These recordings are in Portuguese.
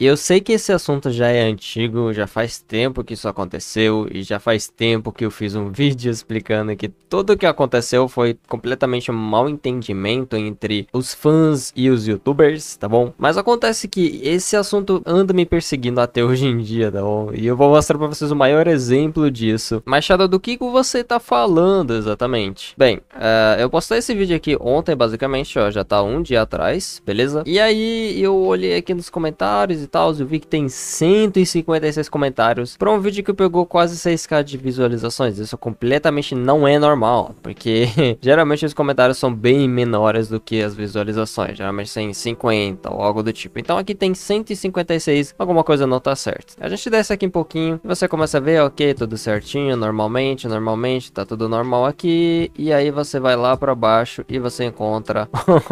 E eu sei que esse assunto já é antigo, já faz tempo que isso aconteceu e já faz tempo que eu fiz um vídeo explicando que tudo o que aconteceu foi completamente um mal entendimento entre os fãs e os youtubers, tá bom? Mas acontece que esse assunto anda me perseguindo até hoje em dia, tá bom? E eu vou mostrar pra vocês o maior exemplo disso. Machado, do que você tá falando exatamente? Bem, uh, eu postei esse vídeo aqui ontem, basicamente, ó, já tá um dia atrás, beleza? E aí eu olhei aqui nos comentários tal, eu vi que tem 156 comentários para um vídeo que pegou quase 6k de visualizações. Isso completamente não é normal, porque geralmente os comentários são bem menores do que as visualizações, geralmente tem 50 ou algo do tipo. Então aqui tem 156, alguma coisa não tá certa. A gente desce aqui um pouquinho, e você começa a ver, ok, tudo certinho, normalmente, normalmente, tá tudo normal aqui, e aí você vai lá para baixo e você encontra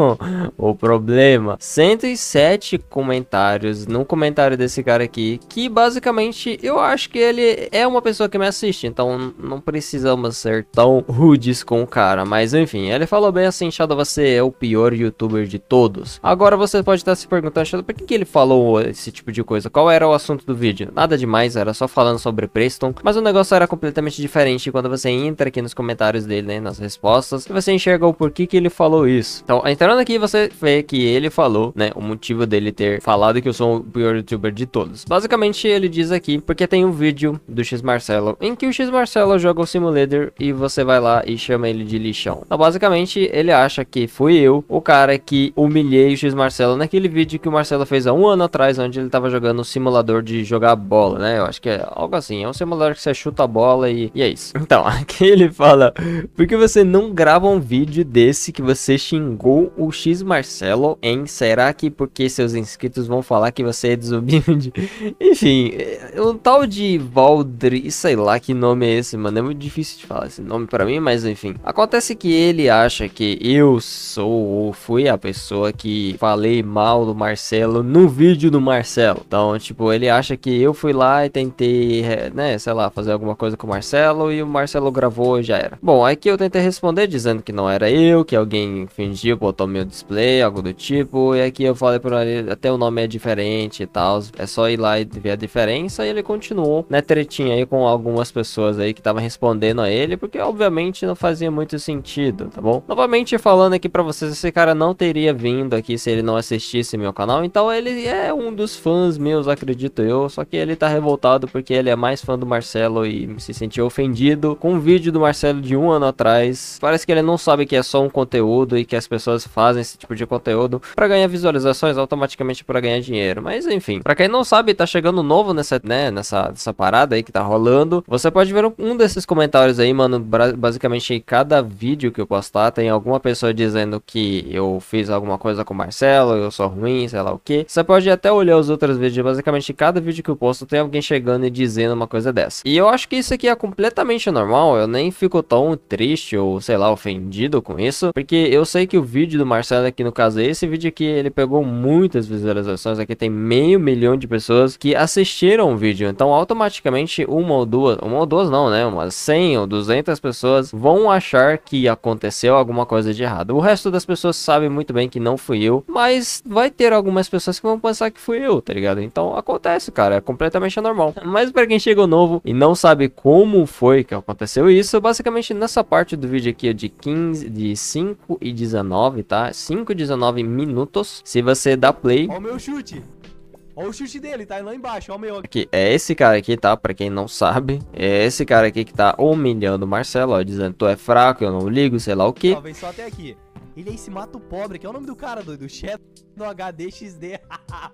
o problema. 107 comentários no comentário desse cara aqui, que basicamente eu acho que ele é uma pessoa que me assiste, então não precisamos ser tão rudes com o cara, mas enfim, ele falou bem assim, Shadow, você é o pior youtuber de todos. Agora você pode estar se perguntando, Shadow, por que, que ele falou esse tipo de coisa? Qual era o assunto do vídeo? Nada demais, era só falando sobre Preston, mas o negócio era completamente diferente quando você entra aqui nos comentários dele, né, nas respostas, e você enxerga o porquê que ele falou isso. Então, entrando aqui, você vê que ele falou, né, o motivo dele ter falado que eu sou pior youtuber de todos. Basicamente ele diz aqui porque tem um vídeo do X Marcelo em que o X Marcelo joga o simulator e você vai lá e chama ele de lixão. Então, basicamente ele acha que fui eu o cara que humilhei o X Marcelo naquele vídeo que o Marcelo fez há um ano atrás, onde ele tava jogando o simulador de jogar bola, né? Eu acho que é algo assim, é um simulador que você chuta a bola e, e é isso. Então, aqui ele fala, por que você não grava um vídeo desse que você xingou o X Marcelo em Será que porque seus inscritos vão falar que você ser desumilde. Enfim, um é, tal de Valdri, sei lá que nome é esse, mano. É muito difícil de falar esse nome para mim, mas enfim. Acontece que ele acha que eu sou ou fui a pessoa que falei mal do Marcelo no vídeo do Marcelo. Então, tipo, ele acha que eu fui lá e tentei, é, né, sei lá, fazer alguma coisa com o Marcelo e o Marcelo gravou e já era. Bom, aí que eu tentei responder dizendo que não era eu, que alguém fingiu, botou meu display, algo do tipo. E aqui eu falei por ali, até o nome é diferente gente e tal. É só ir lá e ver a diferença. E ele continuou, né, tretinha aí com algumas pessoas aí que estavam respondendo a ele, porque obviamente não fazia muito sentido, tá bom? Novamente falando aqui para vocês, esse cara não teria vindo aqui se ele não assistisse meu canal. Então ele é um dos fãs meus, acredito eu. Só que ele tá revoltado porque ele é mais fã do Marcelo e se sentiu ofendido com um vídeo do Marcelo de um ano atrás. Parece que ele não sabe que é só um conteúdo e que as pessoas fazem esse tipo de conteúdo para ganhar visualizações automaticamente para ganhar dinheiro. Mas mas enfim, para quem não sabe, tá chegando novo nessa, né, nessa, nessa parada aí que tá rolando. Você pode ver um desses comentários aí, mano. Basicamente, em cada vídeo que eu postar, tem alguma pessoa dizendo que eu fiz alguma coisa com o Marcelo, eu sou ruim, sei lá o que. Você pode até olhar os outros vídeos. Basicamente, em cada vídeo que eu posto, tem alguém chegando e dizendo uma coisa dessa. E eu acho que isso aqui é completamente normal. Eu nem fico tão triste ou, sei lá, ofendido com isso. Porque eu sei que o vídeo do Marcelo aqui, no caso, é esse vídeo aqui, ele pegou muitas visualizações. Aqui tem meio milhão de pessoas que assistiram o vídeo. Então, automaticamente, uma ou duas, uma ou duas não, né? Umas 100 ou 200 pessoas vão achar que aconteceu alguma coisa de errado. O resto das pessoas sabe muito bem que não fui eu, mas vai ter algumas pessoas que vão pensar que fui eu, tá ligado? Então, acontece, cara. É completamente anormal. Mas para quem chegou novo e não sabe como foi que aconteceu isso, basicamente nessa parte do vídeo aqui é de 15, de 5 e 19, tá? 5 e 19 minutos. Se você dá play... Olha o meu chute! Olha o chute dele, tá lá embaixo, olha o meu aqui. É esse cara aqui, tá? Pra quem não sabe, é esse cara aqui que tá humilhando o Marcelo, ó, dizendo tu é fraco, eu não ligo, sei lá o quê? Ó, vem só até aqui. Ele é esse mato pobre, que é o nome do cara, doido. Shadow do HDXD.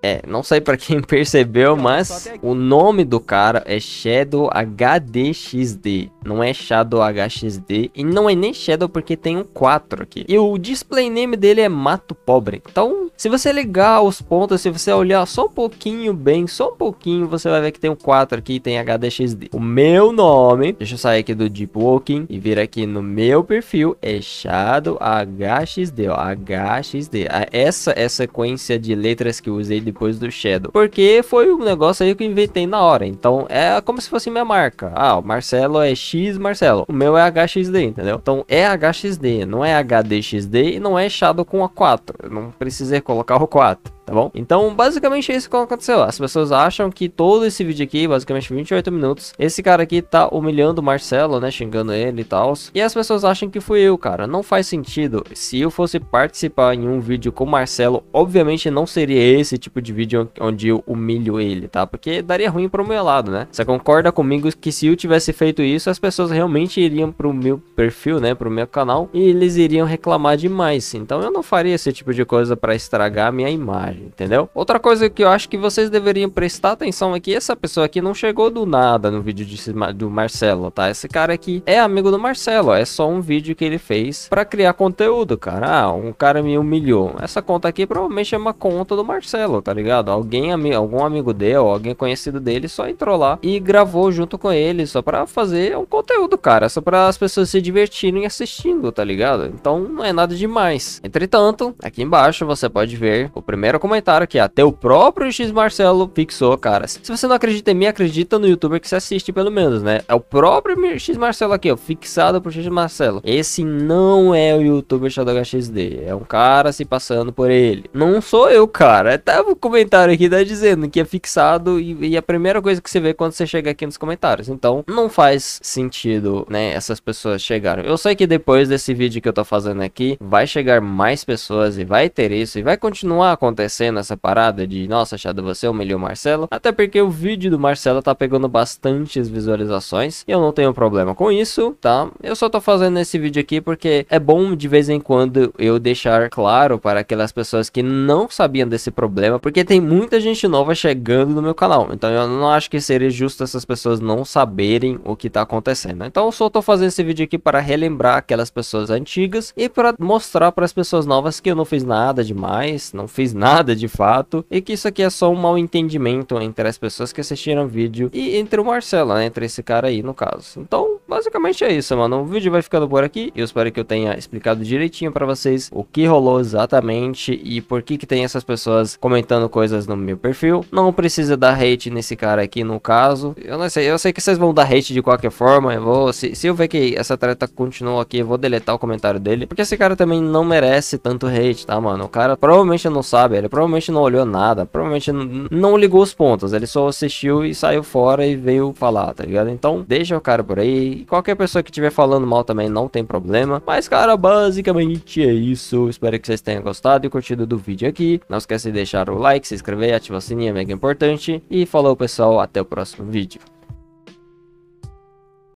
é, não sei para quem percebeu, mas o nome do cara é Shadow HDXD. Não é Shadow HXD. E não é nem Shadow porque tem um 4 aqui. E o display name dele é Mato Pobre. Então se você ligar os pontos, se você olhar só um pouquinho bem, só um pouquinho, você vai ver que tem um 4 aqui e tem HDXD. O meu nome, deixa eu sair aqui do Deep Walking e vir aqui no meu perfil, é Shadow HD, ó, HXD. Ah, essa é a sequência de letras que eu usei depois do Shadow, porque foi um negócio aí que eu inventei na hora, então é como se fosse minha marca. Ah, o Marcelo é X Marcelo, o meu é HXD, entendeu? Então é HXD, não é HDXD e não é Shadow com A4, eu não precisei colocar o 4 tá bom? Então, basicamente é isso que aconteceu. As pessoas acham que todo esse vídeo aqui, basicamente 28 minutos, esse cara aqui tá humilhando o Marcelo, né, xingando ele e tal. E as pessoas acham que fui eu, cara. Não faz sentido. Se eu fosse participar em um vídeo com o Marcelo, obviamente não seria esse tipo de vídeo onde eu humilho ele, tá? Porque daria ruim pro meu lado, né? Você concorda comigo que se eu tivesse feito isso, as pessoas realmente iriam pro meu perfil, né, pro meu canal, e eles iriam reclamar demais. Então eu não faria esse tipo de coisa para estragar a minha imagem personagem, entendeu? Outra coisa que eu acho que vocês deveriam prestar atenção aqui, é que essa pessoa aqui não chegou do nada no vídeo de, do Marcelo, tá? Esse cara aqui é amigo do Marcelo, é só um vídeo que ele fez para criar conteúdo, cara. Ah, um cara me humilhou. Essa conta aqui provavelmente é uma conta do Marcelo, tá ligado? Alguém, algum amigo dele, alguém conhecido dele, só entrou lá e gravou junto com ele, só para fazer um conteúdo, cara, só para as pessoas se divertirem assistindo, tá ligado? Então não é nada demais. Entretanto, aqui embaixo você pode ver o primeiro comentário que até o próprio X Marcelo fixou, cara. Se você não acredita em mim, acredita no youtuber que você assiste, pelo menos, né? É o próprio X Marcelo aqui, ó, fixado pro X Marcelo. Esse não é o youtuber Shadow HXD, é um cara se passando por ele. Não sou eu, cara. Até o comentário aqui tá dizendo que é fixado e, e, a primeira coisa que você vê quando você chega aqui nos comentários. Então, não faz sentido, né, essas pessoas chegaram. Eu sei que depois desse vídeo que eu tô fazendo aqui, vai chegar mais pessoas e vai ter isso e vai continuar acontecendo acontecendo essa parada de, nossa, Shadow, você humilhou Marcelo. Até porque o vídeo do Marcelo tá pegando bastantes visualizações. E eu não tenho problema com isso, tá? Eu só tô fazendo esse vídeo aqui porque é bom de vez em quando eu deixar claro para aquelas pessoas que não sabiam desse problema. Porque tem muita gente nova chegando no meu canal. Então eu não acho que seria justo essas pessoas não saberem o que tá acontecendo. Então eu só tô fazendo esse vídeo aqui para relembrar aquelas pessoas antigas e para mostrar para as pessoas novas que eu não fiz nada demais, não fiz nada nada de fato e que isso aqui é só um mal entendimento entre as pessoas que assistiram o vídeo e entre o Marcelo, né, entre esse cara aí no caso. Então, basicamente é isso, mano. O vídeo vai ficando por aqui. Eu espero que eu tenha explicado direitinho pra vocês o que rolou exatamente e por que que tem essas pessoas comentando coisas no meu perfil. Não precisa dar hate nesse cara aqui, no caso. Eu não sei, eu sei que vocês vão dar hate de qualquer forma. Eu vou, se, se eu ver que essa treta continua aqui, eu vou deletar o comentário dele. Porque esse cara também não merece tanto hate, tá, mano? O cara provavelmente não sabe, ele provavelmente não olhou nada, provavelmente não ligou os pontos. Ele só assistiu e saiu fora e veio falar, tá ligado? Então, deixa o cara por aí e qualquer pessoa que estiver falando mal também não tem problema. Mas, cara, basicamente é isso. Espero que vocês tenham gostado e curtido do vídeo aqui. Não esquece de deixar o like, se inscrever, ativar o sininho, é mega importante. E falou, pessoal, até o próximo vídeo.